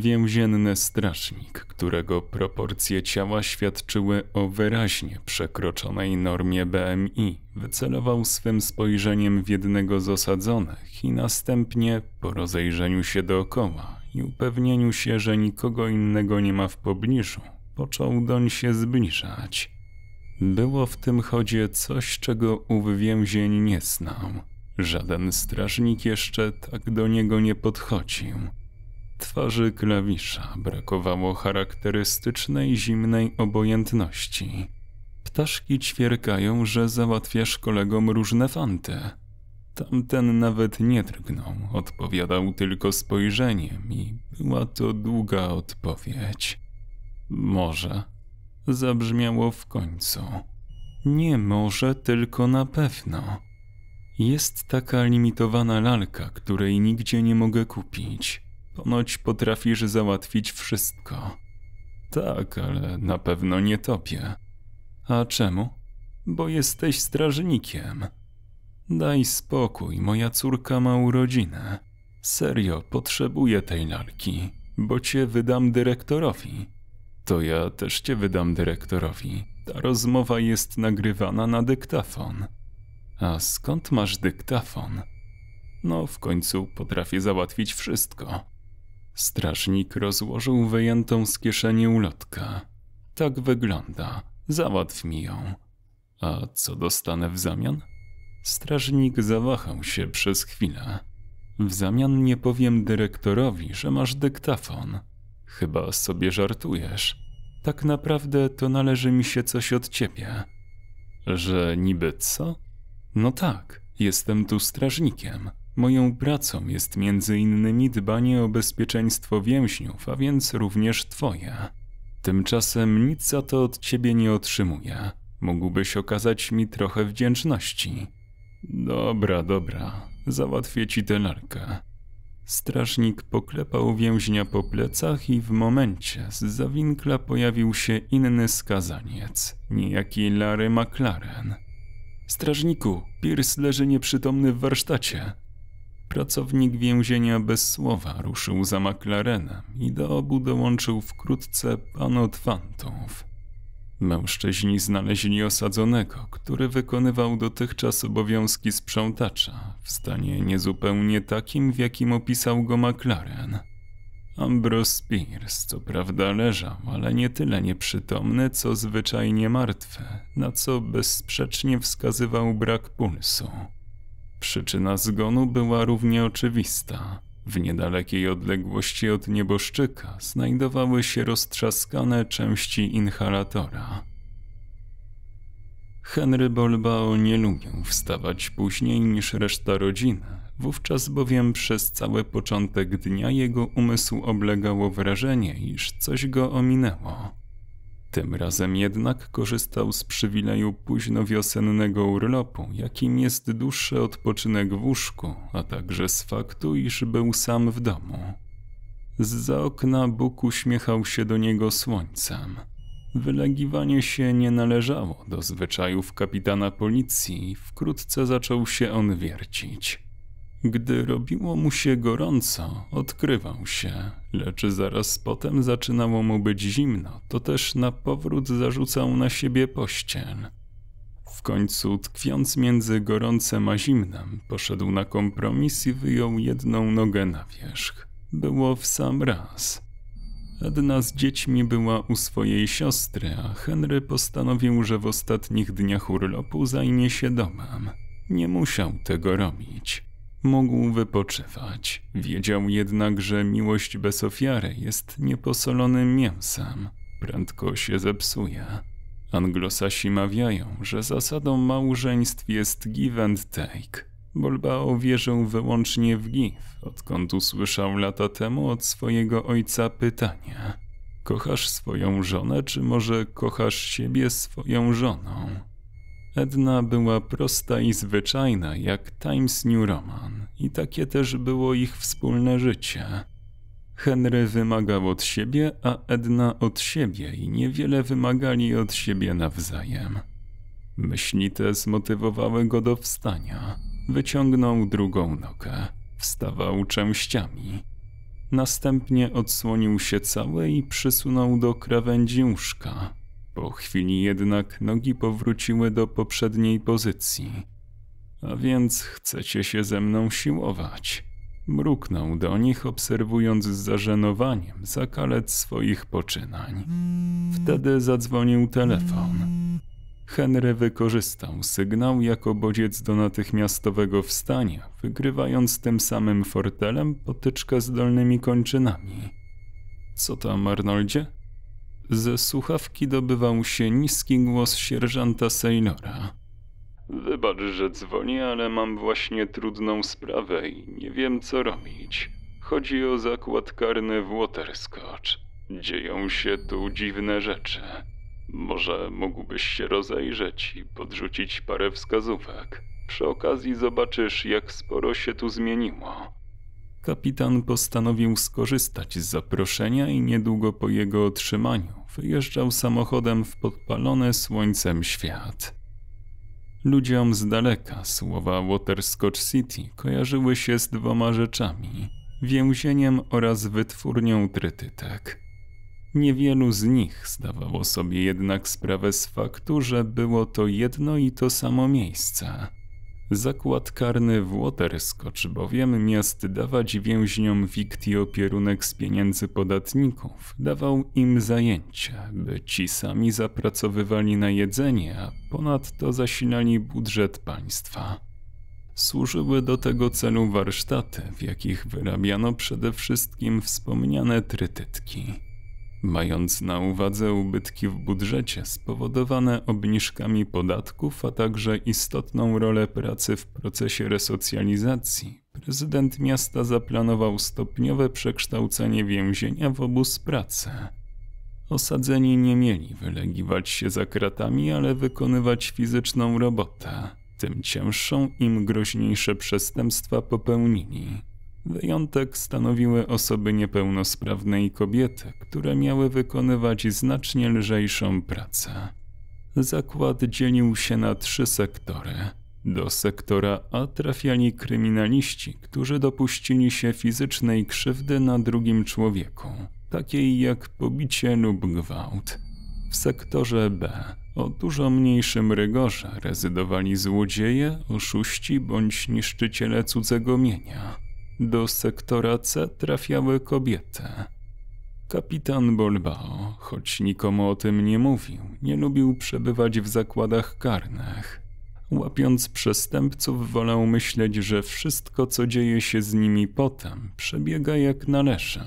Więzienny strażnik, którego proporcje ciała świadczyły o wyraźnie przekroczonej normie BMI, wycelował swym spojrzeniem w jednego z osadzonych i następnie, po rozejrzeniu się dookoła i upewnieniu się, że nikogo innego nie ma w pobliżu, począł doń się zbliżać. Było w tym chodzie coś, czego ów więzień nie znał. Żaden strażnik jeszcze tak do niego nie podchodził – Twarzy klawisza brakowało charakterystycznej zimnej obojętności. Ptaszki ćwierkają, że załatwiasz kolegom różne fanty. Tamten nawet nie drgnął, odpowiadał tylko spojrzeniem i była to długa odpowiedź. Może. Zabrzmiało w końcu. Nie może, tylko na pewno. Jest taka limitowana lalka, której nigdzie nie mogę kupić. Ponoć potrafisz załatwić wszystko. Tak, ale na pewno nie topię. A czemu? Bo jesteś strażnikiem. Daj spokój, moja córka ma urodzinę. Serio, potrzebuję tej lalki, bo cię wydam dyrektorowi. To ja też cię wydam dyrektorowi. Ta rozmowa jest nagrywana na dyktafon. A skąd masz dyktafon? No, w końcu potrafię załatwić wszystko. Strażnik rozłożył wyjętą z kieszeni ulotkę. Tak wygląda. Załatw mi ją. A co dostanę w zamian? Strażnik zawahał się przez chwilę. W zamian nie powiem dyrektorowi, że masz dyktafon. Chyba sobie żartujesz. Tak naprawdę to należy mi się coś od ciebie. Że niby co? No tak, jestem tu strażnikiem. Moją pracą jest między innymi dbanie o bezpieczeństwo więźniów, a więc również twoje. Tymczasem nic za to od ciebie nie otrzymuję. Mógłbyś okazać mi trochę wdzięczności. Dobra, dobra, załatwię ci tę lalkę. Strażnik poklepał więźnia po plecach i w momencie z zawinkla pojawił się inny skazaniec, niejaki Larry McLaren. Strażniku, Pierce leży nieprzytomny w warsztacie. Pracownik więzienia bez słowa ruszył za McLarenem i do obu dołączył wkrótce pan od fantów. Mężczyźni znaleźli osadzonego, który wykonywał dotychczas obowiązki sprzątacza, w stanie niezupełnie takim, w jakim opisał go McLaren. Ambrose Spears co prawda leżał, ale nie tyle nieprzytomny, co zwyczajnie martwy, na co bezsprzecznie wskazywał brak pulsu. Przyczyna zgonu była równie oczywista. W niedalekiej odległości od nieboszczyka znajdowały się roztrzaskane części inhalatora. Henry Bolbao nie lubił wstawać później niż reszta rodziny, wówczas bowiem przez cały początek dnia jego umysł oblegało wrażenie, iż coś go ominęło. Tym razem jednak korzystał z przywileju późnowiosennego urlopu, jakim jest dłuższy odpoczynek w łóżku, a także z faktu, iż był sam w domu. Zza okna Bóg uśmiechał się do niego słońcem. Wylegiwanie się nie należało do zwyczajów kapitana policji i wkrótce zaczął się on wiercić. Gdy robiło mu się gorąco, odkrywał się, lecz zaraz potem zaczynało mu być zimno, to też na powrót zarzucał na siebie pościel. W końcu, tkwiąc między gorącem a zimnem, poszedł na kompromis i wyjął jedną nogę na wierzch. Było w sam raz. Edna z dziećmi była u swojej siostry, a Henry postanowił, że w ostatnich dniach urlopu zajmie się domem. Nie musiał tego robić. Mógł wypoczywać. Wiedział jednak, że miłość bez ofiary jest nieposolonym mięsem. Prędko się zepsuje. Anglosasi mawiają, że zasadą małżeństw jest give and take. Bolbao wierzył wyłącznie w give, odkąd usłyszał lata temu od swojego ojca pytanie: Kochasz swoją żonę, czy może kochasz siebie swoją żoną? Edna była prosta i zwyczajna, jak Times New Roman, i takie też było ich wspólne życie. Henry wymagał od siebie, a Edna od siebie i niewiele wymagali od siebie nawzajem. Myśli te zmotywowały go do wstania. Wyciągnął drugą nogę, wstawał częściami. Następnie odsłonił się cały i przysunął do krawędzi łóżka, po chwili jednak nogi powróciły do poprzedniej pozycji. A więc chcecie się ze mną siłować? Mruknął do nich, obserwując z zażenowaniem zakalec swoich poczynań. Wtedy zadzwonił telefon. Henry wykorzystał sygnał jako bodziec do natychmiastowego wstania, wygrywając tym samym fortelem potyczkę z dolnymi kończynami. Co tam, Arnoldzie? Ze słuchawki dobywał się niski głos sierżanta Sailora. Wybacz, że dzwonię, ale mam właśnie trudną sprawę i nie wiem co robić. Chodzi o zakład karny w Waterscotch. Dzieją się tu dziwne rzeczy. Może mógłbyś się rozejrzeć i podrzucić parę wskazówek. Przy okazji zobaczysz, jak sporo się tu zmieniło. Kapitan postanowił skorzystać z zaproszenia i niedługo po jego otrzymaniu wyjeżdżał samochodem w podpalony słońcem świat. Ludziom z daleka słowa Waterscotch City kojarzyły się z dwoma rzeczami – więzieniem oraz wytwórnią trytytek. Niewielu z nich zdawało sobie jednak sprawę z faktu, że było to jedno i to samo miejsce – Zakład karny w Waterscotch bowiem miast dawać więźniom fikcji opierunek z pieniędzy podatników, dawał im zajęcia, by ci sami zapracowywali na jedzenie, a ponadto zasilali budżet państwa. Służyły do tego celu warsztaty, w jakich wyrabiano przede wszystkim wspomniane trytytki mając na uwadze ubytki w budżecie spowodowane obniżkami podatków, a także istotną rolę pracy w procesie resocjalizacji, prezydent miasta zaplanował stopniowe przekształcenie więzienia w obóz pracy. Osadzeni nie mieli wylegiwać się za kratami, ale wykonywać fizyczną robotę, tym cięższą im groźniejsze przestępstwa popełnili. Wyjątek stanowiły osoby niepełnosprawne i kobiety, które miały wykonywać znacznie lżejszą pracę. Zakład dzielił się na trzy sektory. Do sektora A trafiali kryminaliści, którzy dopuścili się fizycznej krzywdy na drugim człowieku, takiej jak pobicie lub gwałt. W sektorze B o dużo mniejszym rygorze rezydowali złodzieje, oszuści bądź niszczyciele cudzego mienia. Do sektora C trafiały kobiety. Kapitan Bolbao, choć nikomu o tym nie mówił, nie lubił przebywać w zakładach karnych. Łapiąc przestępców, wolał myśleć, że wszystko, co dzieje się z nimi potem, przebiega jak należy.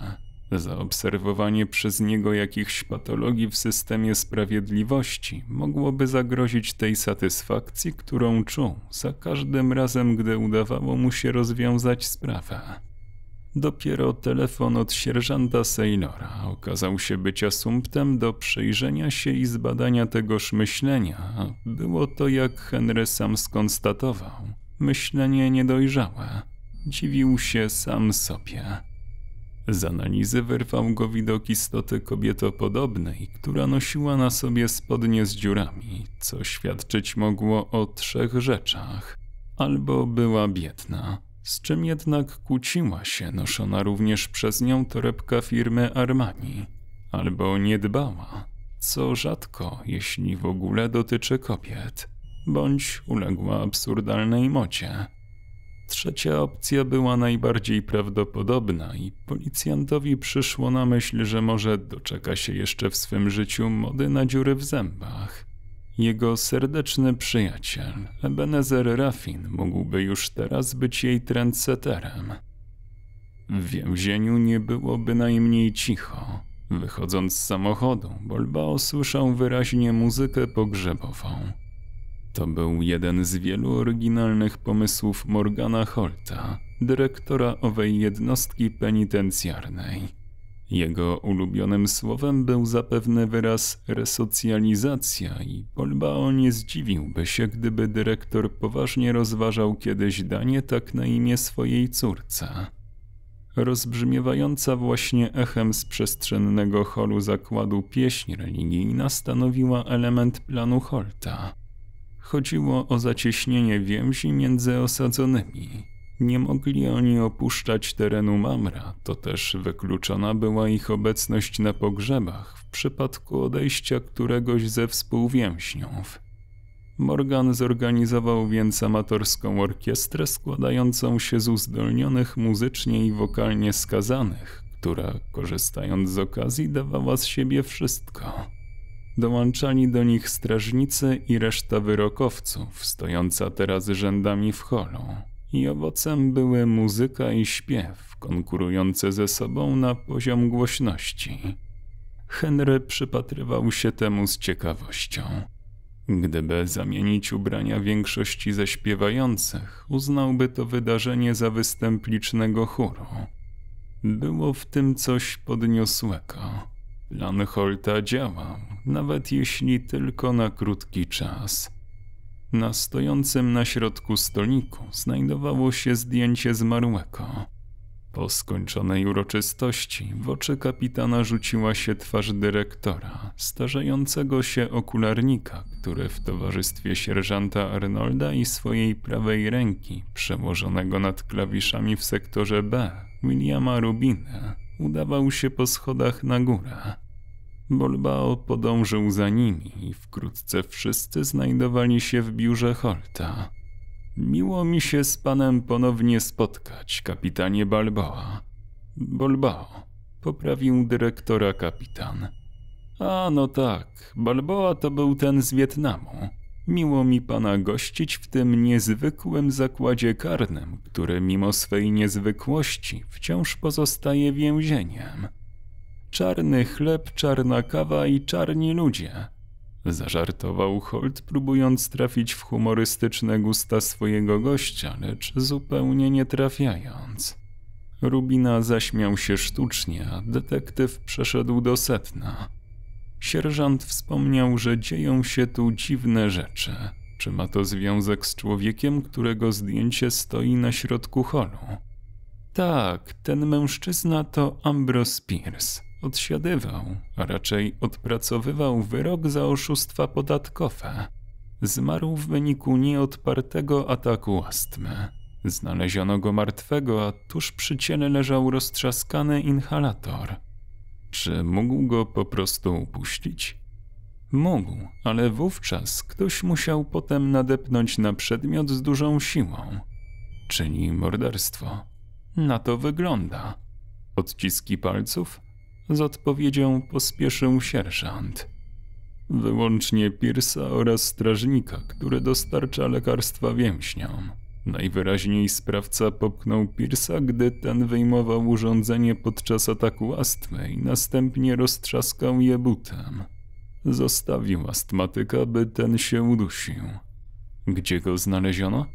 Zaobserwowanie przez niego jakichś patologii w systemie sprawiedliwości mogłoby zagrozić tej satysfakcji, którą czuł za każdym razem, gdy udawało mu się rozwiązać sprawę. Dopiero telefon od sierżanta Saylora okazał się być asumptem do przyjrzenia się i zbadania tegoż myślenia. Było to, jak Henry sam skonstatował, myślenie niedojrzałe. Dziwił się sam sobie. Z analizy wyrwał go widok istoty kobietopodobnej, która nosiła na sobie spodnie z dziurami, co świadczyć mogło o trzech rzeczach. Albo była biedna, z czym jednak kłóciła się noszona również przez nią torebka firmy Armani, albo nie dbała, co rzadko, jeśli w ogóle dotyczy kobiet, bądź uległa absurdalnej mocie Trzecia opcja była najbardziej prawdopodobna i policjantowi przyszło na myśl, że może doczeka się jeszcze w swym życiu mody na dziury w zębach. Jego serdeczny przyjaciel, Ebenezer Raffin, mógłby już teraz być jej trendseterem. W więzieniu nie było bynajmniej cicho. Wychodząc z samochodu, Bolbao słyszał wyraźnie muzykę pogrzebową. To był jeden z wielu oryginalnych pomysłów Morgana Holta, dyrektora owej jednostki penitencjarnej. Jego ulubionym słowem był zapewne wyraz resocjalizacja i Polbao nie zdziwiłby się, gdyby dyrektor poważnie rozważał kiedyś danie tak na imię swojej córce rozbrzmiewająca właśnie echem z przestrzennego holu zakładu pieśń religijna stanowiła element planu Holta. Chodziło o zacieśnienie więzi między osadzonymi. Nie mogli oni opuszczać terenu Mamra, to też wykluczona była ich obecność na pogrzebach w przypadku odejścia któregoś ze współwięźniów. Morgan zorganizował więc amatorską orkiestrę składającą się z uzdolnionych muzycznie i wokalnie skazanych, która, korzystając z okazji, dawała z siebie wszystko dołączali do nich strażnicy i reszta wyrokowców, stojąca teraz rzędami w holu. I owocem były muzyka i śpiew, konkurujące ze sobą na poziom głośności. Henry przypatrywał się temu z ciekawością. Gdyby zamienić ubrania większości ze śpiewających, uznałby to wydarzenie za występ licznego chóru. Było w tym coś podniosłego. Plan Holta działa, nawet jeśli tylko na krótki czas. Na stojącym na środku stoliku znajdowało się zdjęcie zmarłego. Po skończonej uroczystości w oczy kapitana rzuciła się twarz dyrektora, starzejącego się okularnika, który w towarzystwie sierżanta Arnolda i swojej prawej ręki, przełożonego nad klawiszami w sektorze B, Williama Rubina, udawał się po schodach na górę. Bolbao podążył za nimi i wkrótce wszyscy znajdowali się w biurze Holta. Miło mi się z panem ponownie spotkać, kapitanie Balboa. Bolbao, poprawił dyrektora kapitan. A no tak, Balboa to był ten z Wietnamu. Miło mi pana gościć w tym niezwykłym zakładzie karnym, który mimo swej niezwykłości wciąż pozostaje więzieniem czarny chleb, czarna kawa i czarni ludzie. Zażartował Holt, próbując trafić w humorystyczne gusta swojego gościa, lecz zupełnie nie trafiając. Rubina zaśmiał się sztucznie, a detektyw przeszedł do setna. Sierżant wspomniał, że dzieją się tu dziwne rzeczy. Czy ma to związek z człowiekiem, którego zdjęcie stoi na środku holu? Tak, ten mężczyzna to Ambrose Pierce odsiadywał, a raczej odpracowywał wyrok za oszustwa podatkowe. Zmarł w wyniku nieodpartego ataku astmy. Znaleziono go martwego, a tuż przy ciele leżał roztrzaskany inhalator. Czy mógł go po prostu upuścić? Mógł, ale wówczas ktoś musiał potem nadepnąć na przedmiot z dużą siłą, czyli morderstwo. Na to wygląda. Odciski palców? Z odpowiedzią pospieszył sierżant. Wyłącznie Pirsa oraz strażnika, który dostarcza lekarstwa więźniom. Najwyraźniej sprawca popchnął Pirsa, gdy ten wyjmował urządzenie podczas ataku astmy i następnie roztrzaskał je butem. Zostawił astmatyka, by ten się udusił. Gdzie go znaleziono?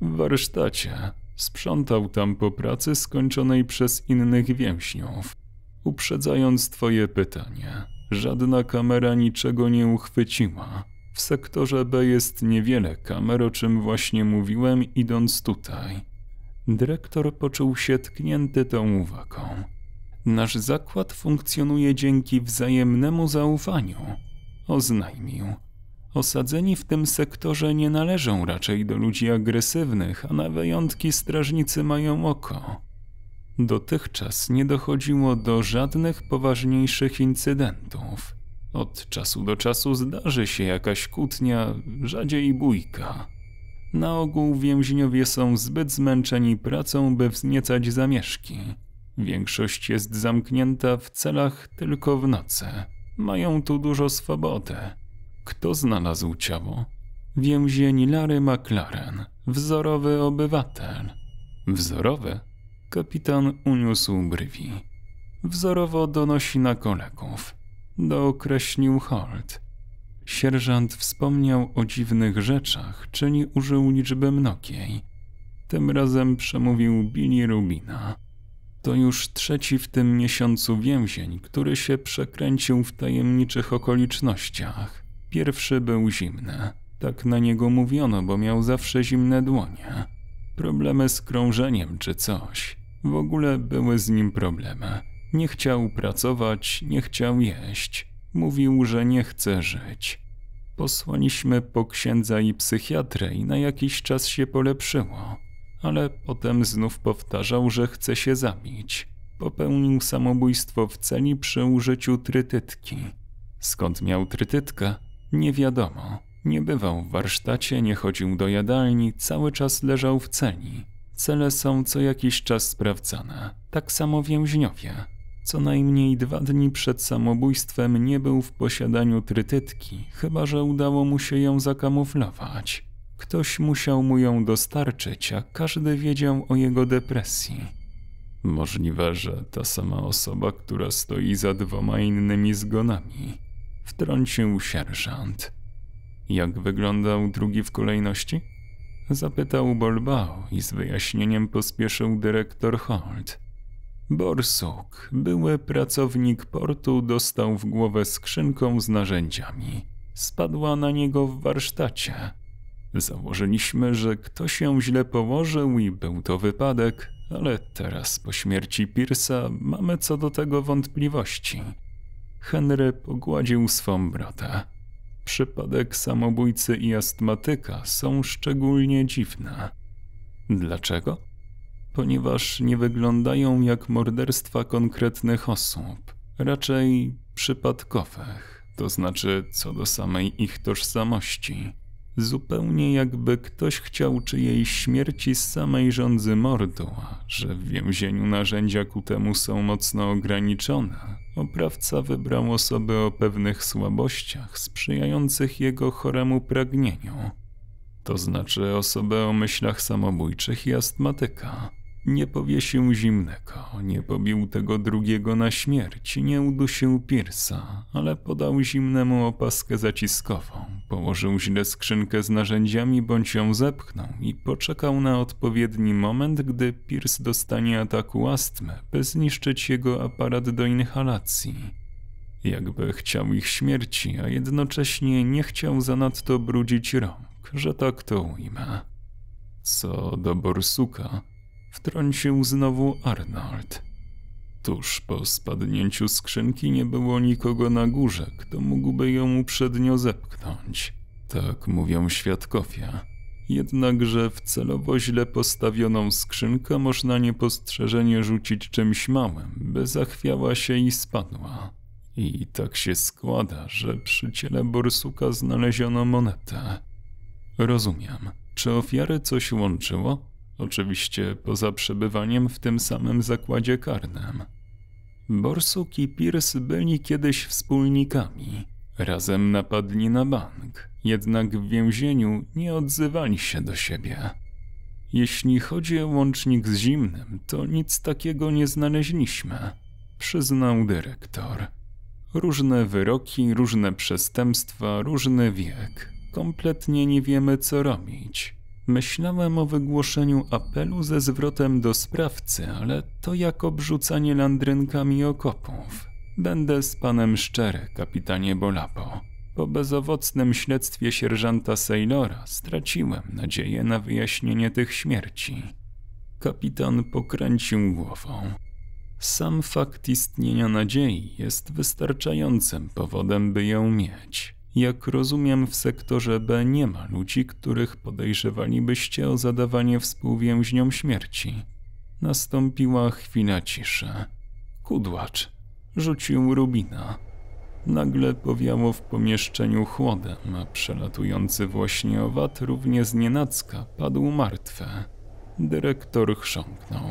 W warsztacie. Sprzątał tam po pracy skończonej przez innych więźniów. Uprzedzając Twoje pytanie, żadna kamera niczego nie uchwyciła. W sektorze B jest niewiele kamer, o czym właśnie mówiłem, idąc tutaj. Dyrektor poczuł się tknięty tą uwagą. Nasz zakład funkcjonuje dzięki wzajemnemu zaufaniu, oznajmił. Osadzeni w tym sektorze nie należą raczej do ludzi agresywnych, a na wyjątki strażnicy mają oko. Dotychczas nie dochodziło do żadnych poważniejszych incydentów. Od czasu do czasu zdarzy się jakaś kłótnia, rzadziej bójka. Na ogół więźniowie są zbyt zmęczeni pracą, by wzniecać zamieszki. Większość jest zamknięta w celach tylko w nocy. Mają tu dużo swobody. Kto znalazł ciało? Więzień Larry McLaren, wzorowy obywatel. Wzorowy? Kapitan uniósł brwi. Wzorowo donosi na kolegów. Dookreślił Holt. Sierżant wspomniał o dziwnych rzeczach, czyli użył liczby mnogiej. Tym razem przemówił Billy Rubina. To już trzeci w tym miesiącu więzień, który się przekręcił w tajemniczych okolicznościach. Pierwszy był zimny. Tak na niego mówiono, bo miał zawsze zimne dłonie. Problemy z krążeniem czy coś. W ogóle były z nim problemy. Nie chciał pracować, nie chciał jeść. Mówił, że nie chce żyć. Posłaliśmy po księdza i psychiatrę i na jakiś czas się polepszyło, ale potem znów powtarzał, że chce się zabić. Popełnił samobójstwo w celi przy użyciu trytytki. Skąd miał trytytkę? Nie wiadomo. Nie bywał w warsztacie, nie chodził do jadalni, cały czas leżał w celi. Cele są co jakiś czas sprawdzane, tak samo więźniowie. Co najmniej dwa dni przed samobójstwem nie był w posiadaniu trytytki, chyba że udało mu się ją zakamuflować. Ktoś musiał mu ją dostarczyć, a każdy wiedział o jego depresji. Możliwe, że ta sama osoba, która stoi za dwoma innymi zgonami, wtrącił sierżant. Jak wyglądał drugi w kolejności? Zapytał Bolbao i z wyjaśnieniem pospieszył dyrektor Holt. Borsuk, były pracownik portu, dostał w głowę skrzynką z narzędziami. Spadła na niego w warsztacie. Założyliśmy, że ktoś ją źle położył i był to wypadek, ale teraz po śmierci Pierce'a mamy co do tego wątpliwości. Henry pogładził swą brata przypadek samobójcy i astmatyka są szczególnie dziwne. Dlaczego? Ponieważ nie wyglądają jak morderstwa konkretnych osób, raczej przypadkowych, to znaczy co do samej ich tożsamości zupełnie jakby ktoś chciał czyjej śmierci z samej rządzy mordu, że w więzieniu narzędzia ku temu są mocno ograniczone. Oprawca wybrał osoby o pewnych słabościach sprzyjających jego choremu pragnieniu, to znaczy osobę o myślach samobójczych i astmatyka. Nie powiesił zimnego, nie pobił tego drugiego na śmierć, nie udusił Piersa, ale podał zimnemu opaskę zaciskową, położył źle skrzynkę z narzędziami bądź ją zepchnął i poczekał na odpowiedni moment, gdy Piers dostanie ataku astmy, by zniszczyć jego aparat do inhalacji jakby chciał ich śmierci, a jednocześnie nie chciał zanadto brudzić rąk, że tak to ujmę. Co do Borsuka, Wtrącił znowu Arnold. Tuż po spadnięciu skrzynki nie było nikogo na górze, kto mógłby ją uprzednio zepchnąć. Tak mówią świadkowie. Jednakże w celowo źle postawioną skrzynkę można niepostrzeżenie rzucić czymś małym, by zachwiała się i spadła. I tak się składa, że przy ciele borsuka znaleziono monetę. Rozumiem. Czy ofiary coś łączyło? oczywiście poza przebywaniem w tym samym zakładzie karnym. Borsuk i Pierce byli kiedyś wspólnikami. Razem napadli na bank, jednak w więzieniu nie odzywali się do siebie. Jeśli chodzi o łącznik z zimnym, to nic takiego nie znaleźliśmy, przyznał dyrektor. Różne wyroki, różne przestępstwa, różny wiek. Kompletnie nie wiemy, co robić. Myślałem o wygłoszeniu apelu ze zwrotem do sprawcy, ale to jak obrzucanie landrynkami okopów. Będę z panem szczery, kapitanie Bolapo. Po bezowocnym śledztwie sierżanta Sailora straciłem nadzieję na wyjaśnienie tych śmierci. Kapitan pokręcił głową. Sam fakt istnienia nadziei jest wystarczającym powodem, by ją mieć. Jak rozumiem, w sektorze B nie ma ludzi, których podejrzewalibyście o zadawanie współwięźniom śmierci. Nastąpiła chwila ciszy. Kudłacz rzucił rubina. Nagle powiało w pomieszczeniu chłodem, a przelatujący właśnie owad równie znienacka padł martwy. Dyrektor chrząknął.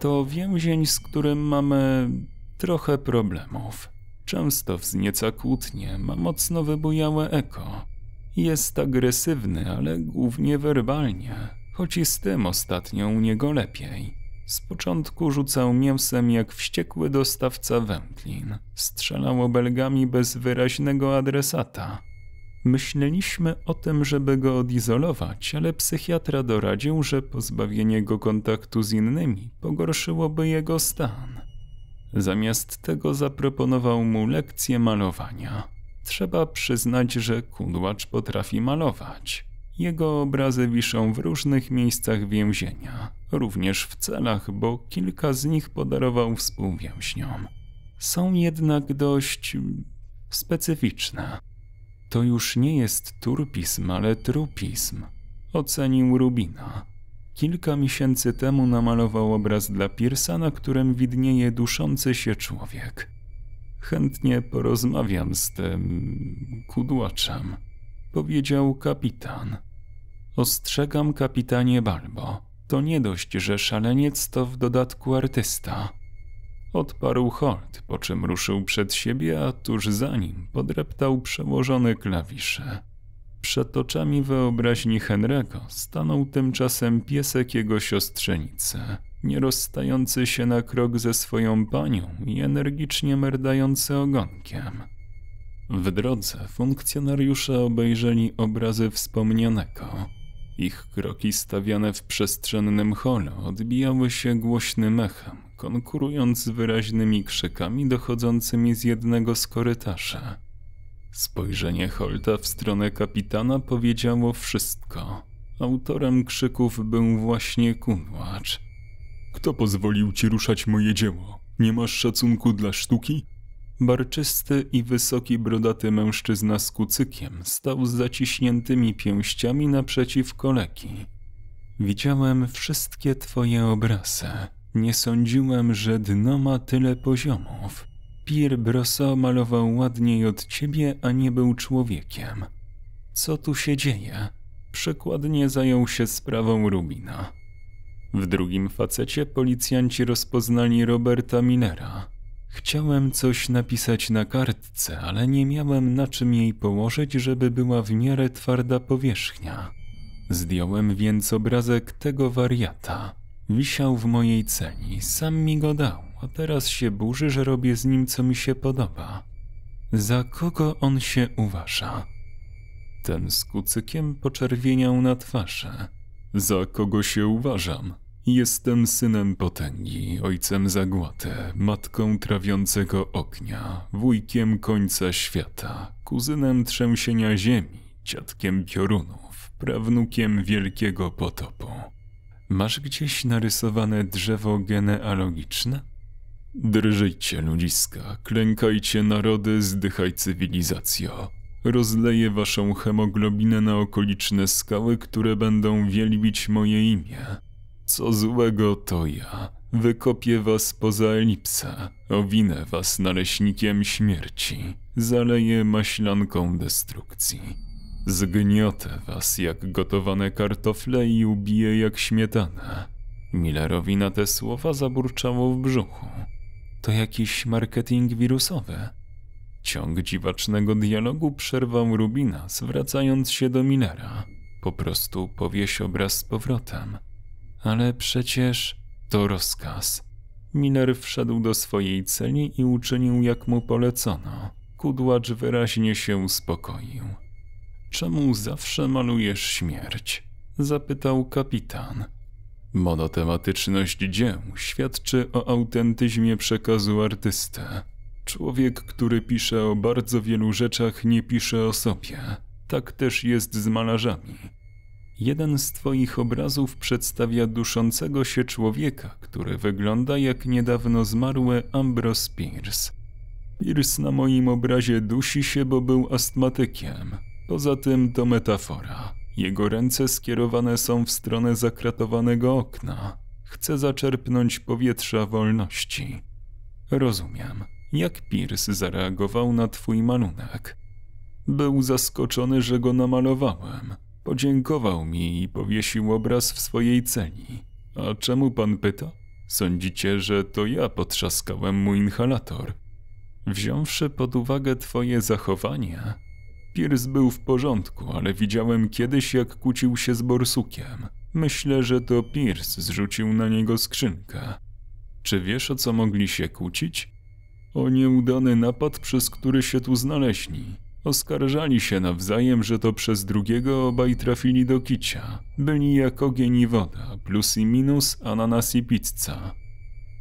To więzień, z którym mamy trochę problemów często wznieca kłótnie, ma mocno wybujałe eko. Jest agresywny, ale głównie werbalnie, choć i z tym ostatnio u niego lepiej. Z początku rzucał mięsem jak wściekły dostawca wędlin. Strzelał obelgami bez wyraźnego adresata. Myśleliśmy o tym, żeby go odizolować, ale psychiatra doradził, że pozbawienie go kontaktu z innymi pogorszyłoby jego stan. Zamiast tego zaproponował mu lekcję malowania. Trzeba przyznać, że kudłacz potrafi malować. Jego obrazy wiszą w różnych miejscach więzienia, również w celach, bo kilka z nich podarował współwięźniom. Są jednak dość specyficzne. To już nie jest turpism, ale trupism. ocenił Rubina. Kilka miesięcy temu namalował obraz dla Pirsa, na którym widnieje duszący się człowiek. Chętnie porozmawiam z tym kudłaczem, powiedział kapitan. Ostrzegam kapitanie Balbo. To nie dość, że szaleniec to w dodatku artysta. Odparł Holt, po czym ruszył przed siebie, a tuż za nim podreptał przełożony klawisze. Przed oczami wyobraźni Henryka stanął tymczasem piesek jego siostrzenicy, nierozstający się na krok ze swoją panią i energicznie merdający ogonkiem. W drodze funkcjonariusze obejrzeli obrazy wspomnianego. Ich kroki stawiane w przestrzennym holu odbijały się głośnym echem, konkurując z wyraźnymi krzykami dochodzącymi z jednego z korytarzy. Spojrzenie Holta w stronę kapitana powiedziało wszystko. Autorem krzyków był właśnie kumłacz. Kto pozwolił ci ruszać moje dzieło? Nie masz szacunku dla sztuki? Barczysty i wysoki brodaty mężczyzna z kucykiem stał z zaciśniętymi pięściami naprzeciw koleki. Widziałem wszystkie twoje obrazy. Nie sądziłem, że dno ma tyle poziomów. Pierre Brosseau malował ładniej od ciebie, a nie był człowiekiem. Co tu się dzieje? Przekładnie zajął się sprawą Rubina. W drugim facecie policjanci rozpoznali Roberta Millera. Chciałem coś napisać na kartce, ale nie miałem na czym jej położyć, żeby była w miarę twarda powierzchnia. Zdjąłem więc obrazek tego wariata. Wisiał w mojej celi, sam mi go dał, a teraz się burzy, że robię z nim co mi się podoba. Za kogo on się uważa? Ten z kucykiem poczerwieniał na twarze. Za kogo się uważam? Jestem synem potęgi, ojcem zagłaty, matką trawiącego ognia, wujkiem końca świata, kuzynem trzęsienia ziemi, dziadkiem piorunów, prawnukiem wielkiego potopu. Masz gdzieś narysowane drzewo genealogiczne? Drżyjcie, ludziska, klękajcie narody, zdychaj cywilizacjo. Rozleję waszą hemoglobinę na okoliczne skały, które będą wielbić moje imię. Co złego to ja. Wykopię was poza elipsę, owinę was naleśnikiem śmierci, zaleję maślanką destrukcji. Zgniotę was jak gotowane kartofle i ubiję jak śmietana. Millerowi na te słowa zaburczało w brzuchu. To jakiś marketing wirusowy. Ciąg dziwacznego dialogu przerwał Rubina, zwracając się do Millera. Po prostu powieś obraz z powrotem. Ale przecież to rozkaz. Miller wszedł do swojej celi i uczynił jak mu polecono. Kudłacz wyraźnie się uspokoił czemu zawsze malujesz śmierć? Zapytał kapitan. Monotematyczność dzieł świadczy o autentyzmie przekazu artysty. Człowiek, który pisze o bardzo wielu rzeczach, nie pisze o sobie. Tak też jest z malarzami. Jeden z Twoich obrazów przedstawia duszącego się człowieka, który wygląda jak niedawno zmarły Ambrose Pierce. Pierce na moim obrazie dusi się, bo był astmatykiem. Poza tym to metafora. Jego ręce skierowane są w stronę zakratowanego okna. Chce zaczerpnąć powietrza wolności. Rozumiem. Jak Pierce zareagował na twój malunek? Był zaskoczony, że go namalowałem. Podziękował mi i powiesił obraz w swojej celi. A czemu pan pyta? Sądzicie, że to ja potrzaskałem mu inhalator. Wziąwszy pod uwagę twoje zachowanie, Pierce był w porządku, ale widziałem kiedyś jak kłócił się z borsukiem. Myślę, że to Pierce zrzucił na niego skrzynkę. Czy wiesz o co mogli się kłócić? O nieudany napad, przez który się tu znaleźli. Oskarżali się nawzajem, że to przez drugiego obaj trafili do kicia. Byli jak ogień i woda, plus i minus, ananas i pizza.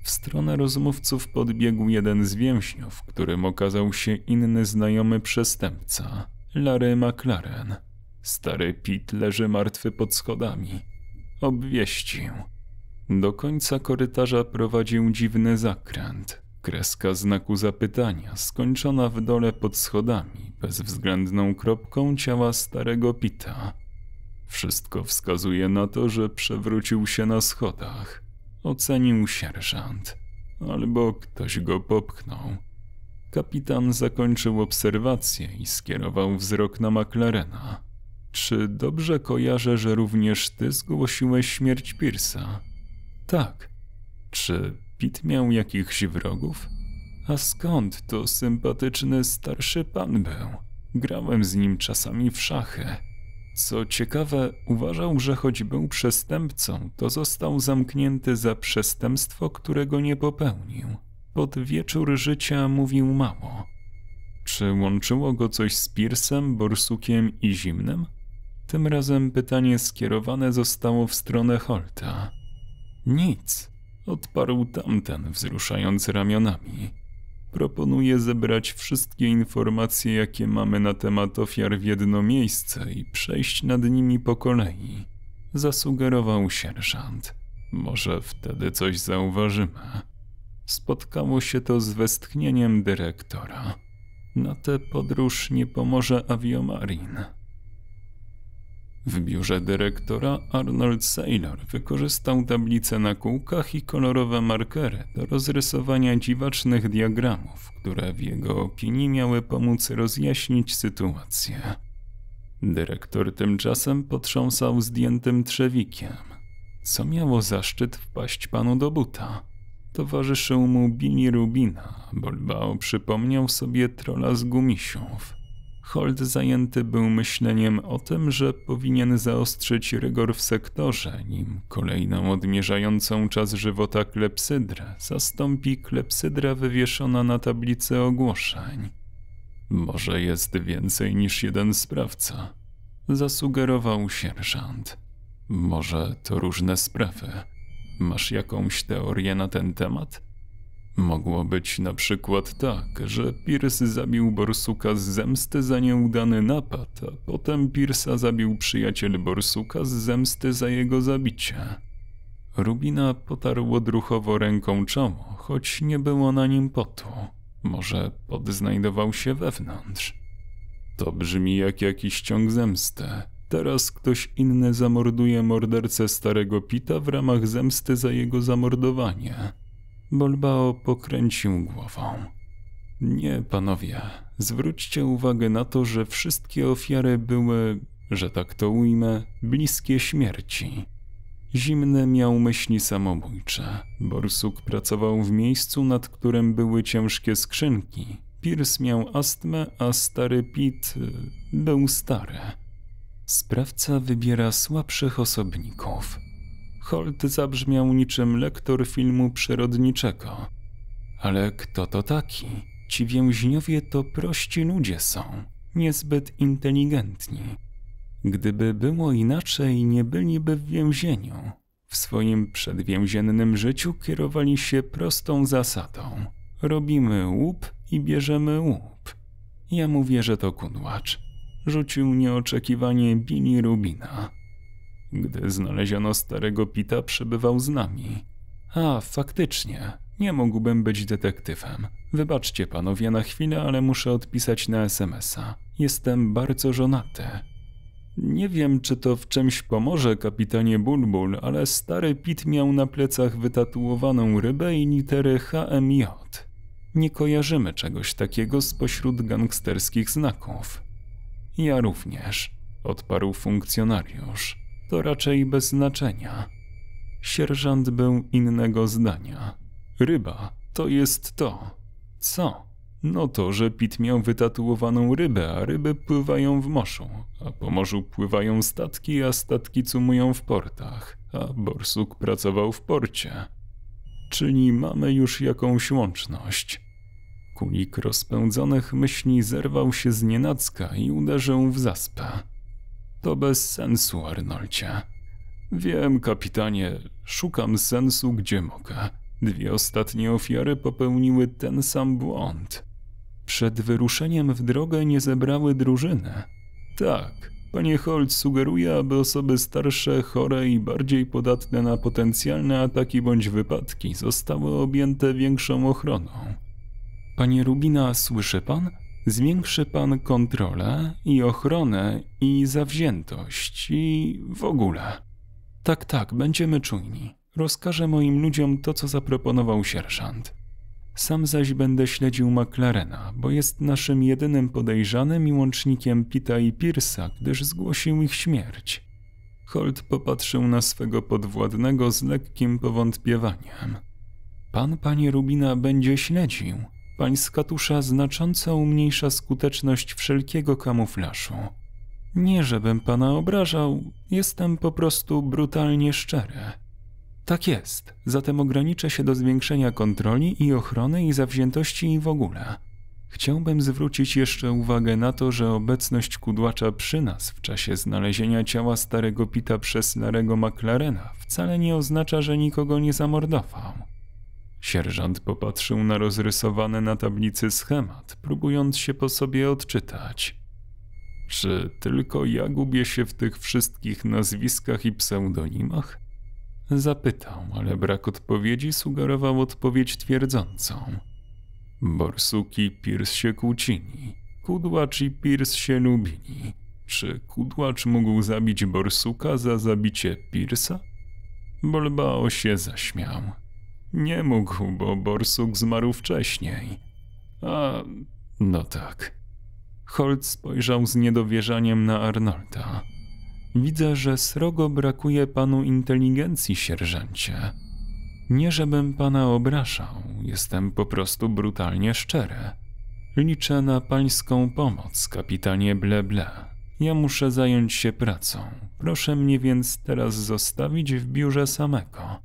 W stronę rozmówców podbiegł jeden z więźniów, którym okazał się inny znajomy przestępca. Larry McLaren. Stary Pit leży martwy pod schodami. Obwieścił. Do końca korytarza prowadził dziwny zakręt. Kreska znaku zapytania, skończona w dole pod schodami, bezwzględną kropką ciała starego Pita. Wszystko wskazuje na to, że przewrócił się na schodach. Ocenił sierżant. Albo ktoś go popchnął. Kapitan zakończył obserwację i skierował wzrok na McLarena. Czy dobrze kojarzę, że również ty zgłosiłeś śmierć Pierce'a? Tak. Czy Pit miał jakichś wrogów? A skąd to sympatyczny starszy pan był? Grałem z nim czasami w szachy. Co ciekawe, uważał, że choć był przestępcą, to został zamknięty za przestępstwo, którego nie popełnił pod wieczór życia mówił mało. Czy łączyło go coś z Piersem, Borsukiem i Zimnem? Tym razem pytanie skierowane zostało w stronę Holta. Nic, odparł tamten, wzruszając ramionami. Proponuję zebrać wszystkie informacje, jakie mamy na temat ofiar w jedno miejsce i przejść nad nimi po kolei, zasugerował sierżant. Może wtedy coś zauważymy. Spotkało się to z westchnieniem dyrektora. Na tę podróż nie pomoże aviomarin. W biurze dyrektora Arnold Saylor wykorzystał tablice na kółkach i kolorowe markery do rozrysowania dziwacznych diagramów, które w jego opinii miały pomóc rozjaśnić sytuację. Dyrektor tymczasem potrząsał zdjętym trzewikiem, co miało zaszczyt wpaść panu do buta. Towarzyszył mu Billy Rubina, Bolbao przypomniał sobie trola z gumisiów. Holt zajęty był myśleniem o tym, że powinien zaostrzyć rygor w sektorze, nim kolejną odmierzającą czas żywota klepsydrę zastąpi klepsydra wywieszona na tablicy ogłoszeń. Może jest więcej niż jeden sprawca, zasugerował sierżant. Może to różne sprawy. Masz jakąś teorię na ten temat? Mogło być na przykład tak, że Pirs zabił Borsuka z zemsty za nieudany napad, a potem Pirsa zabił przyjaciel Borsuka z zemsty za jego zabicie. Rubina potarło druchowo ręką czoło, choć nie było na nim potu. Może podznajdował się wewnątrz. To brzmi jak jakiś ciąg zemsty. Teraz ktoś inny zamorduje mordercę starego Pita w ramach zemsty za jego zamordowanie. Bolbao pokręcił głową. Nie, panowie, zwróćcie uwagę na to, że wszystkie ofiary były, że tak to ujmę, bliskie śmierci. Zimne miał myśli samobójcze. Borsuk pracował w miejscu, nad którym były ciężkie skrzynki. Piers miał astmę, a stary Pit y, był stary. Sprawca wybiera słabszych osobników. Holt zabrzmiał niczym lektor filmu przyrodniczego. Ale kto to taki? Ci więźniowie to prości ludzie są, niezbyt inteligentni. Gdyby było inaczej, nie byliby w więzieniu. W swoim przedwięziennym życiu kierowali się prostą zasadą: robimy łup i bierzemy łup. Ja mówię, że to kudłacz rzucił nieoczekiwanie Bini Rubina. Gdy znaleziono starego Pita, przebywał z nami. A, faktycznie, nie mógłbym być detektywem. Wybaczcie panowie na chwilę, ale muszę odpisać na SMS-a. Jestem bardzo żonaty. Nie wiem, czy to w czymś pomoże kapitanie Bulbul, ale stary Pit miał na plecach wytatuowaną rybę i litery HMJ. Nie kojarzymy czegoś takiego spośród gangsterskich znaków. Ja również, odparł funkcjonariusz. To raczej bez znaczenia. Sierżant był innego zdania. Ryba to jest to. Co? No to, że Pit miał wytatuowaną rybę, a ryby pływają w morzu, a po morzu pływają statki, a statki cumują w portach, a Borsuk pracował w porcie. Czyli mamy już jakąś łączność. Kulik rozpędzonych myśli zerwał się z nienacka i uderzył w zaspę. To bez sensu, Arnolcie. Wiem, kapitanie, szukam sensu gdzie mogę. Dwie ostatnie ofiary popełniły ten sam błąd. Przed wyruszeniem w drogę nie zebrały drużyny. Tak, panie Holt sugeruje, aby osoby starsze, chore i bardziej podatne na potencjalne ataki bądź wypadki zostały objęte większą ochroną. Panie Rubina, słyszy pan? Zwiększy pan kontrolę i ochronę i zawziętość i w ogóle. Tak, tak, będziemy czujni. Rozkażę moim ludziom to, co zaproponował sierżant. Sam zaś będę śledził McLarena, bo jest naszym jedynym podejrzanym i łącznikiem Pita i Pierce'a, gdyż zgłosił ich śmierć. Holt popatrzył na swego podwładnego z lekkim powątpiewaniem. Pan, panie Rubina, będzie śledził – Pańska tusza znacząco umniejsza skuteczność wszelkiego kamuflażu. Nie, żebym pana obrażał, jestem po prostu brutalnie szczery. Tak jest, zatem ograniczę się do zwiększenia kontroli i ochrony i zawziętości i w ogóle. Chciałbym zwrócić jeszcze uwagę na to, że obecność kudłacza przy nas w czasie znalezienia ciała starego Pita przez Larego McLarena wcale nie oznacza, że nikogo nie zamordował. Sierżant popatrzył na rozrysowany na tablicy schemat, próbując się po sobie odczytać. Czy tylko ja gubię się w tych wszystkich nazwiskach i pseudonimach? Zapytał, ale brak odpowiedzi sugerował odpowiedź twierdzącą. Borsuki pirs się kłócili, Kudłacz i pirs się lubili. Czy Kudłacz mógł zabić Borsuka za zabicie pirsa? Bolbao się zaśmiał. Nie mógł, bo Borsuk zmarł wcześniej. A, no tak. Holt spojrzał z niedowierzaniem na Arnolda. Widzę, że srogo brakuje panu inteligencji, sierżancie. Nie żebym pana obrażał, jestem po prostu brutalnie szczery. Liczę na pańską pomoc, kapitanie Bleble. Ja muszę zająć się pracą. Proszę mnie więc teraz zostawić w biurze samego.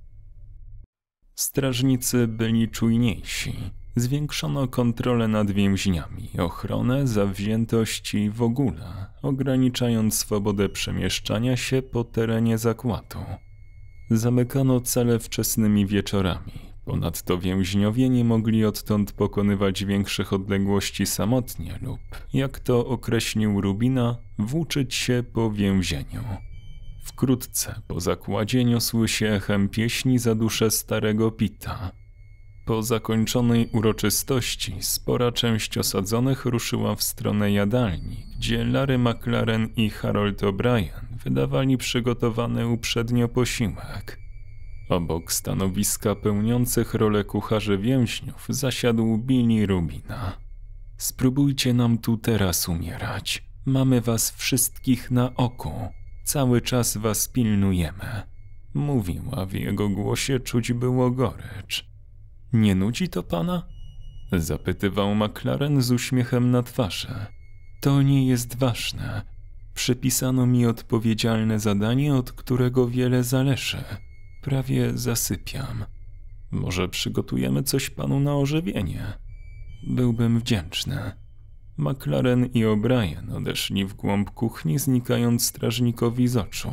Strażnicy byli czujniejsi. Zwiększono kontrolę nad więźniami, ochronę, zawziętości w ogóle, ograniczając swobodę przemieszczania się po terenie zakładu. Zamykano cele wczesnymi wieczorami. Ponadto więźniowie nie mogli odtąd pokonywać większych odległości samotnie lub, jak to określił Rubina, włóczyć się po więzieniu. Wkrótce po zakładzie niosły się echem pieśni za duszę starego Pita. Po zakończonej uroczystości spora część osadzonych ruszyła w stronę jadalni, gdzie Larry McLaren i Harold O'Brien wydawali przygotowany uprzednio posiłek. Obok stanowiska pełniących rolę kucharzy więźniów zasiadł Billy Rubina. Spróbujcie nam tu teraz umierać. Mamy was wszystkich na oku. Cały czas was pilnujemy. Mówiła, w jego głosie czuć było gorycz. Nie nudzi to pana? Zapytywał McLaren z uśmiechem na twarzy. To nie jest ważne. Przypisano mi odpowiedzialne zadanie, od którego wiele zależy. Prawie zasypiam. Może przygotujemy coś panu na ożywienie? Byłbym wdzięczny. McLaren i O'Brien odeszli w głąb kuchni, znikając strażnikowi z oczu.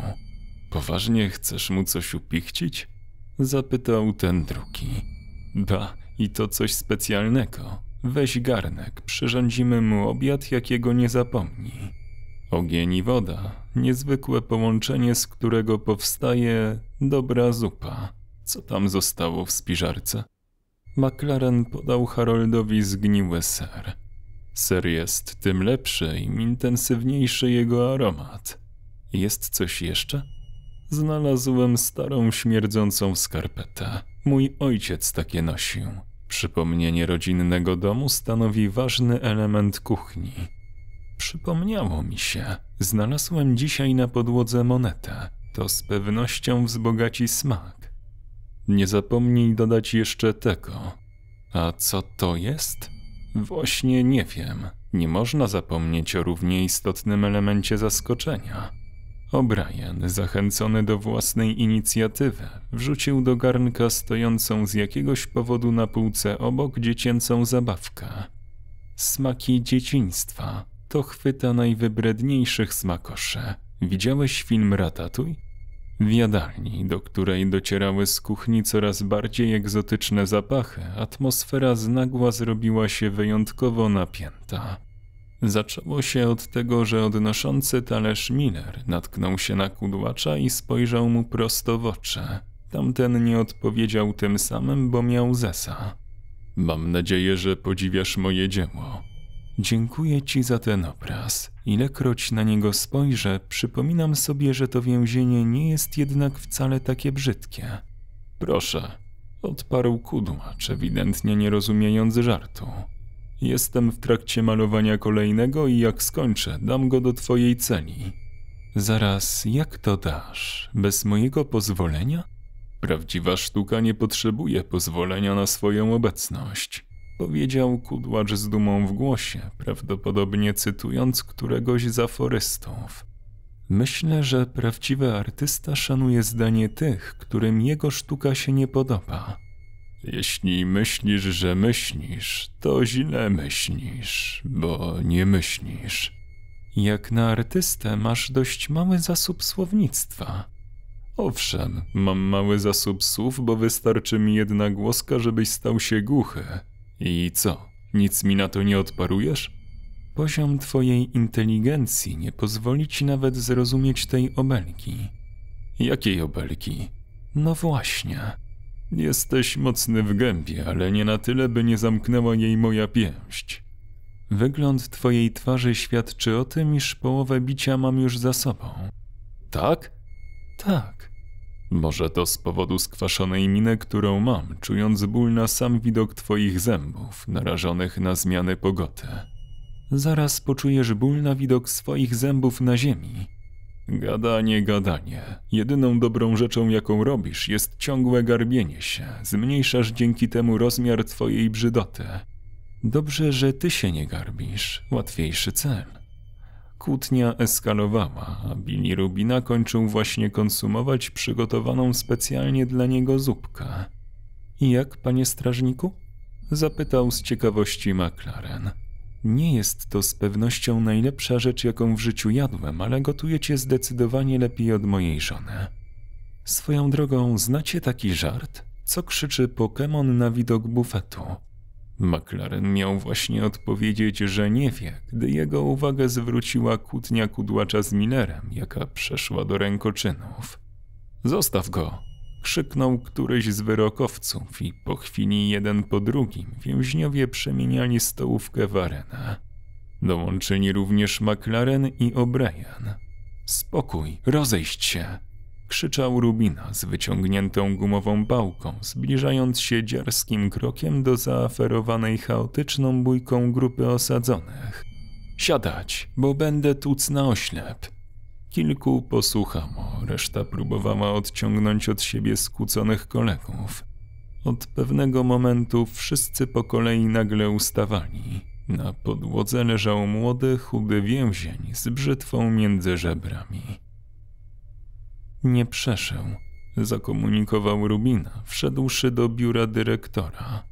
Poważnie chcesz mu coś upichcić? Zapytał ten drugi. Ba, i to coś specjalnego. Weź garnek, przyrządzimy mu obiad, jakiego nie zapomni. Ogień i woda, niezwykłe połączenie, z którego powstaje dobra zupa. Co tam zostało w spiżarce? McLaren podał Haroldowi zgniły ser. Ser jest tym lepszy, im intensywniejszy jego aromat. Jest coś jeszcze? Znalazłem starą śmierdzącą skarpetę. Mój ojciec takie nosił. Przypomnienie rodzinnego domu stanowi ważny element kuchni. Przypomniało mi się. Znalazłem dzisiaj na podłodze monetę. To z pewnością wzbogaci smak. Nie zapomnij dodać jeszcze tego. A co to jest? Właśnie nie wiem. Nie można zapomnieć o równie istotnym elemencie zaskoczenia. O'Brien, zachęcony do własnej inicjatywy, wrzucił do garnka stojącą z jakiegoś powodu na półce obok dziecięcą zabawkę. Smaki dzieciństwa to chwyta najwybredniejszych smakoszy. Widziałeś film Ratatuj? W jadalni, do której docierały z kuchni coraz bardziej egzotyczne zapachy, atmosfera znagła zrobiła się wyjątkowo napięta. Zaczęło się od tego, że odnoszący talerz Miller natknął się na kudłacza i spojrzał mu prosto w oczy. Tamten nie odpowiedział tym samym, bo miał zesa. Mam nadzieję, że podziwiasz moje dzieło, Dziękuję Ci za ten obraz. Ilekroć na niego spojrzę, przypominam sobie, że to więzienie nie jest jednak wcale takie brzydkie. Proszę, odparł kudłacz, ewidentnie nie rozumiejąc żartu. Jestem w trakcie malowania kolejnego i jak skończę, dam go do Twojej celi. Zaraz, jak to dasz? Bez mojego pozwolenia? Prawdziwa sztuka nie potrzebuje pozwolenia na swoją obecność. Powiedział kudłacz z dumą w głosie, prawdopodobnie cytując któregoś z aforystów. Myślę, że prawdziwy artysta szanuje zdanie tych, którym jego sztuka się nie podoba. Jeśli myślisz, że myślisz, to źle myślisz, bo nie myślisz. Jak na artystę masz dość mały zasób słownictwa. Owszem, mam mały zasób słów, bo wystarczy mi jedna głoska, żebyś stał się głuchy. I co, nic mi na to nie odparujesz? Poziom twojej inteligencji nie pozwoli ci nawet zrozumieć tej obelgi. Jakiej obelgi? No właśnie. Jesteś mocny w gębie, ale nie na tyle, by nie zamknęła jej moja pięść. Wygląd twojej twarzy świadczy o tym, iż połowę bicia mam już za sobą. Tak? Tak. Może to z powodu skwaszonej miny, którą mam, czując ból na sam widok twoich zębów, narażonych na zmiany pogody. Zaraz poczujesz ból na widok swoich zębów na ziemi. Gadanie, gadanie. Jedyną dobrą rzeczą, jaką robisz, jest ciągłe garbienie się. Zmniejszasz dzięki temu rozmiar twojej brzydoty. Dobrze, że ty się nie garbisz. Łatwiejszy cel. Kłótnia eskalowała, a Billy Rubina kończył właśnie konsumować przygotowaną specjalnie dla niego zupkę. Jak, panie strażniku? Zapytał z ciekawości McLaren. Nie jest to z pewnością najlepsza rzecz, jaką w życiu jadłem, ale gotujecie zdecydowanie lepiej od mojej żony. Swoją drogą, znacie taki żart, co krzyczy Pokémon na widok bufetu? McLaren miał właśnie odpowiedzieć, że nie wie, gdy jego uwagę zwróciła kłótnia kudłacza z Millerem, jaka przeszła do rękoczynów. Zostaw go! krzyknął któryś z wyrokowców i po chwili jeden po drugim więźniowie przemieniali stołówkę w arenę. Dołączyli również McLaren i O'Brien. Spokój, rozejść się, krzyczał Rubina z wyciągniętą gumową pałką, zbliżając się dziarskim krokiem do zaaferowanej chaotyczną bójką grupy osadzonych. Siadać, bo będę tuc na oślep. Kilku posłuchało, reszta próbowała odciągnąć od siebie skłóconych kolegów. Od pewnego momentu wszyscy po kolei nagle ustawali. Na podłodze leżał młody, chudy więzień z brzytwą między żebrami. Nie przeszedł. zakomunikował Rubina, wszedłszy do biura dyrektora.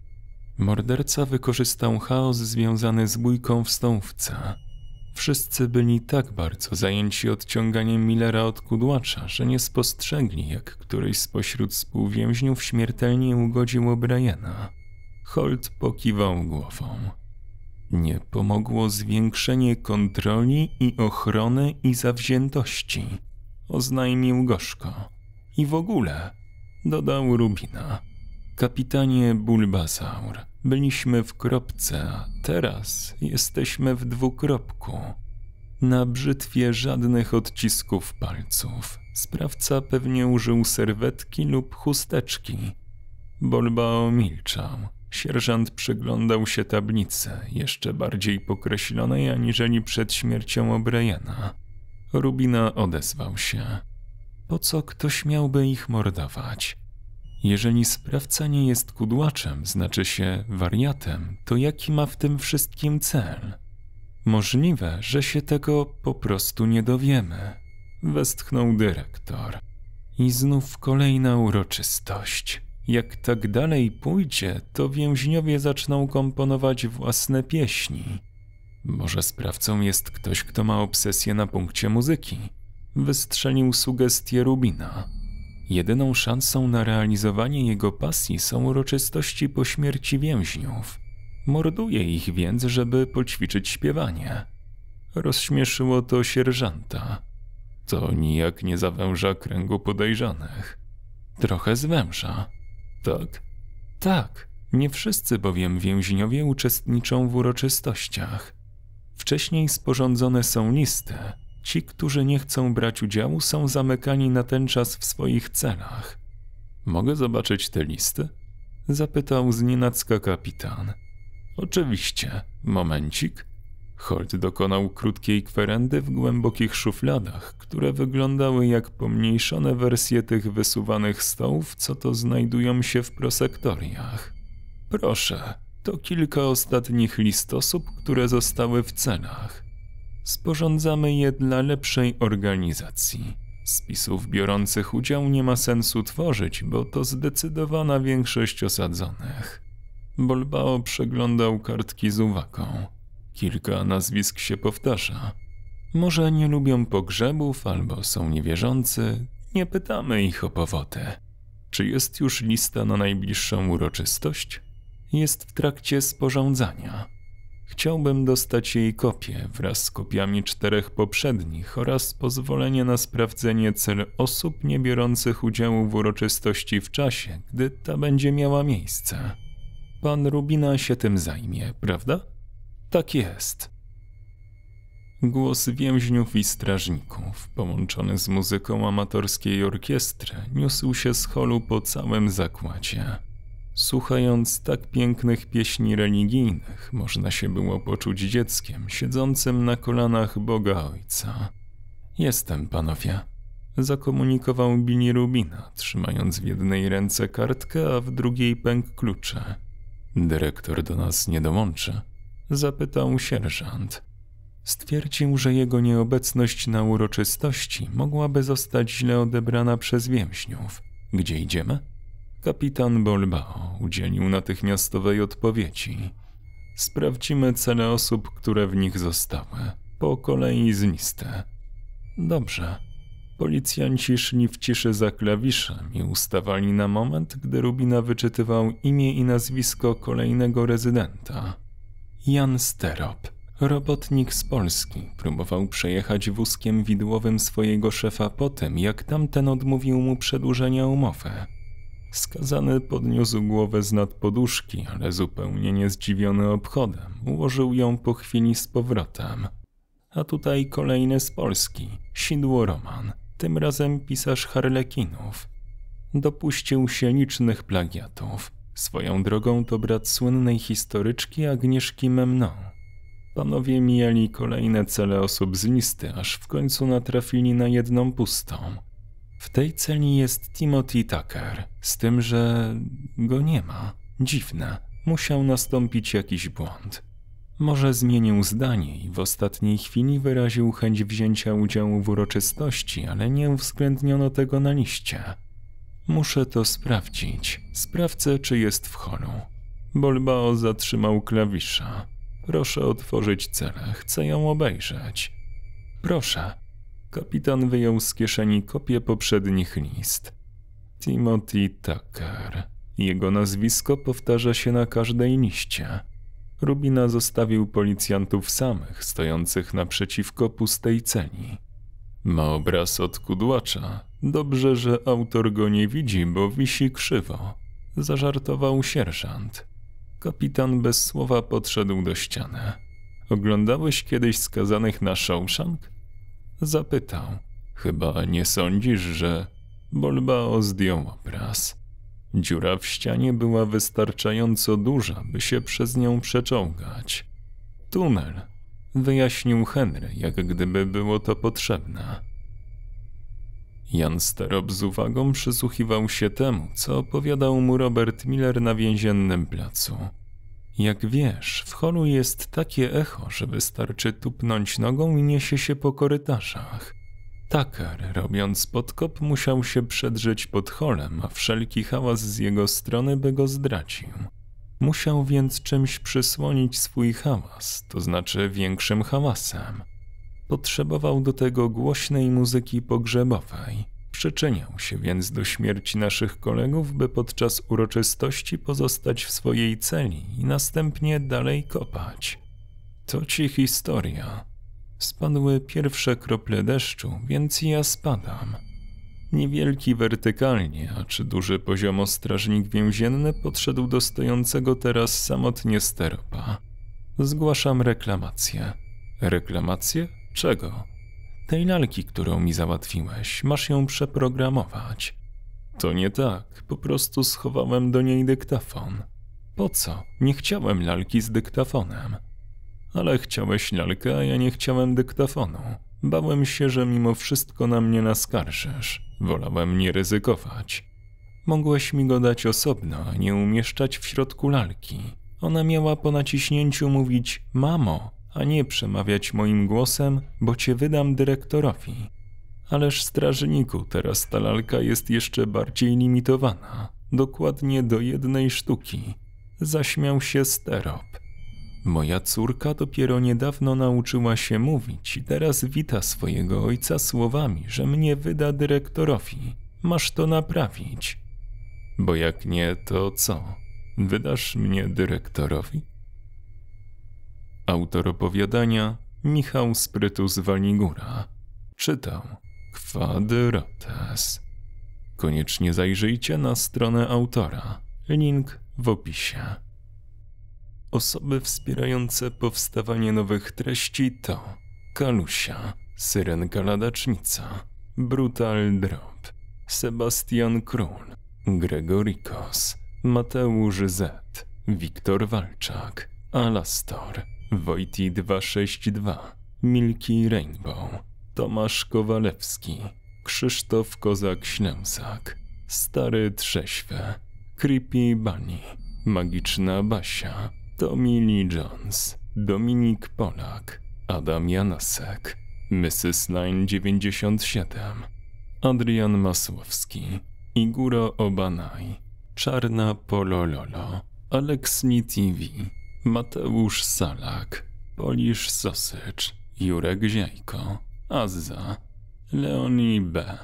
Morderca wykorzystał chaos związany z bójką w stołówce. Wszyscy byli tak bardzo zajęci odciąganiem Millera od kudłacza, że nie spostrzegli, jak któryś spośród współwięźniów śmiertelnie ugodził O'Briena. Holt pokiwał głową. Nie pomogło zwiększenie kontroli i ochrony i zawziętości oznajmił gorzko. I w ogóle, dodał Rubina. Kapitanie Bulbasaur, byliśmy w kropce, a teraz jesteśmy w dwukropku. Na brzytwie żadnych odcisków palców. Sprawca pewnie użył serwetki lub chusteczki. Bolbao milczał. Sierżant przyglądał się tablicy, jeszcze bardziej pokreślonej aniżeli przed śmiercią O'Briena. Rubina odezwał się. Po co ktoś miałby ich mordować? Jeżeli sprawca nie jest kudłaczem, znaczy się wariatem, to jaki ma w tym wszystkim cel? Możliwe, że się tego po prostu nie dowiemy, westchnął dyrektor. I znów kolejna uroczystość. Jak tak dalej pójdzie, to więźniowie zaczną komponować własne pieśni. Może sprawcą jest ktoś, kto ma obsesję na punkcie muzyki. Wystrzelił sugestię Rubina. Jedyną szansą na realizowanie jego pasji są uroczystości po śmierci więźniów. Morduje ich więc, żeby poćwiczyć śpiewanie. Rozśmieszyło to sierżanta. To nijak nie zawęża kręgu podejrzanych. Trochę zwęża. Tak? Tak. Nie wszyscy bowiem więźniowie uczestniczą w uroczystościach. Wcześniej sporządzone są listy. Ci, którzy nie chcą brać udziału, są zamykani na ten czas w swoich celach. Mogę zobaczyć te listy? Zapytał znienacka kapitan. Oczywiście, momencik. Holt dokonał krótkiej kwerendy w głębokich szufladach, które wyglądały jak pomniejszone wersje tych wysuwanych stołów, co to znajdują się w prosektoriach. Proszę, to kilka ostatnich listosób, które zostały w celach. Sporządzamy je dla lepszej organizacji. Spisów biorących udział nie ma sensu tworzyć, bo to zdecydowana większość osadzonych. Bolbao przeglądał kartki z uwagą. Kilka nazwisk się powtarza. Może nie lubią pogrzebów albo są niewierzący, nie pytamy ich o powody. Czy jest już lista na najbliższą uroczystość? jest w trakcie sporządzania. Chciałbym dostać jej kopię wraz z kopiami czterech poprzednich oraz pozwolenie na sprawdzenie cel osób nie biorących udziału w uroczystości w czasie, gdy ta będzie miała miejsce. Pan Rubina się tym zajmie, prawda? Tak jest. Głos więźniów i strażników, połączony z muzyką amatorskiej orkiestry, niósł się z holu po całym zakładzie. Słuchając tak pięknych pieśni religijnych, można się było poczuć dzieckiem siedzącym na kolanach Boga Ojca. Jestem, panowie, zakomunikował Billy Rubina, trzymając w jednej ręce kartkę, a w drugiej pęk klucze. Dyrektor do nas nie dołączy, zapytał sierżant. Stwierdził, że jego nieobecność na uroczystości mogłaby zostać źle odebrana przez więźniów. Gdzie idziemy? Kapitan Bolbao udzielił natychmiastowej odpowiedzi. Sprawdzimy cenę osób, które w nich zostały. Po kolei z listy. Dobrze. Policjanci szli w ciszy za klawiszem i ustawali na moment, gdy Rubina wyczytywał imię i nazwisko kolejnego rezydenta. Jan Sterop, robotnik z Polski, próbował przejechać wózkiem widłowym swojego szefa po tym, jak tamten odmówił mu przedłużenia umowy. Skazany podniósł głowę z nad poduszki, ale zupełnie niezdziwiony obchodem, ułożył ją po chwili z powrotem. A tutaj kolejny z Polski, Sidło Roman, tym razem pisarz harlekinów. Dopuścił się licznych plagiatów. Swoją drogą to brat słynnej historyczki Agnieszki Memnon. Panowie mijali kolejne cele osób z listy, aż w końcu natrafili na jedną pustą – w tej celi jest Timothy Tucker, z tym, że go nie ma. Dziwne, musiał nastąpić jakiś błąd. Może zmienił zdanie i w ostatniej chwili wyraził chęć wzięcia udziału w uroczystości, ale nie uwzględniono tego na liście. Muszę to sprawdzić. Sprawdzę, czy jest w holu. Bolbao zatrzymał klawisza. Proszę otworzyć celę, chcę ją obejrzeć. Proszę, Kapitan wyjął z kieszeni kopię poprzednich list. Timothy Tucker. Jego nazwisko powtarza się na każdej liście. Rubina zostawił policjantów samych, stojących naprzeciwko pustej celi. Ma obraz od kudłacza. Dobrze, że autor go nie widzi, bo wisi krzywo. Zażartował sierżant. Kapitan bez słowa podszedł do ściany. Oglądałeś kiedyś skazanych na Shawshank? Zapytał. Chyba nie sądzisz, że... Bolbao zdjął obraz. Dziura w ścianie była wystarczająco duża, by się przez nią przeczołgać. Tunel, wyjaśnił Henry, jak gdyby było to potrzebne. Jan Sterop z uwagą przysłuchiwał się temu, co opowiadał mu Robert Miller na więziennym placu. Jak wiesz, w holu jest takie echo, że wystarczy tupnąć nogą i niesie się po korytarzach. Tucker, robiąc podkop, musiał się przedrzeć pod holem, a wszelki hałas z jego strony by go zdracił. Musiał więc czymś przysłonić swój hałas, to znaczy większym hałasem. Potrzebował do tego głośnej muzyki pogrzebowej – Przyczyniał się więc do śmierci naszych kolegów, by podczas uroczystości pozostać w swojej celi i następnie dalej kopać. To ci historia. Spadły pierwsze krople deszczu, więc ja spadam. Niewielki wertykalnie, a czy duży poziomo strażnik więzienny podszedł do stojącego teraz samotnie sterpa. Zgłaszam reklamację. Reklamację? Czego? Tej lalki, którą mi załatwiłeś, masz ją przeprogramować. To nie tak, po prostu schowałem do niej dyktafon. Po co? Nie chciałem lalki z dyktafonem. Ale chciałeś lalkę, a ja nie chciałem dyktafonu. Bałem się, że mimo wszystko na mnie naskarżysz. Wolałem nie ryzykować. Mogłeś mi go dać osobno, a nie umieszczać w środku lalki. Ona miała po naciśnięciu mówić: Mamo, a nie przemawiać moim głosem, bo cię wydam dyrektorowi. Ależ strażniku, teraz ta lalka jest jeszcze bardziej limitowana, dokładnie do jednej sztuki. Zaśmiał się sterop. Moja córka dopiero niedawno nauczyła się mówić i teraz wita swojego ojca słowami, że mnie wyda dyrektorowi. Masz to naprawić. Bo jak nie, to co? Wydasz mnie dyrektorowi? Autor opowiadania Michał Sprytus Waligura. Czytał Kwadrotes. Koniecznie zajrzyjcie na stronę autora. Link w opisie. Osoby wspierające powstawanie nowych treści to Kalusia, Syrenka Ladacznica, Brutal Drop, Sebastian Król, Gregorikos, Mateusz Z, Wiktor Walczak, Alastor. Wojti 262, Milki Rainbow, Tomasz Kowalewski, Krzysztof Kozak-Ślęsak, Stary Trześwe, Creepy Bunny, Magiczna Basia, Tommy Lee Jones, Dominik Polak, Adam Janasek, Mrs. Line 97, Adrian Masłowski, Iguro Obanaj, Czarna Polololo, Alex Ni TV, Mateusz Salak, Polisz Sosycz, Jurek Ziajko, Azza, Leonie B,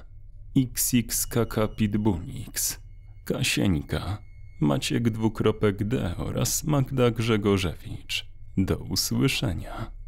XXKK Pitbunix, Kasieńka, Maciek Dwukropek D oraz Magda Grzegorzewicz. Do usłyszenia.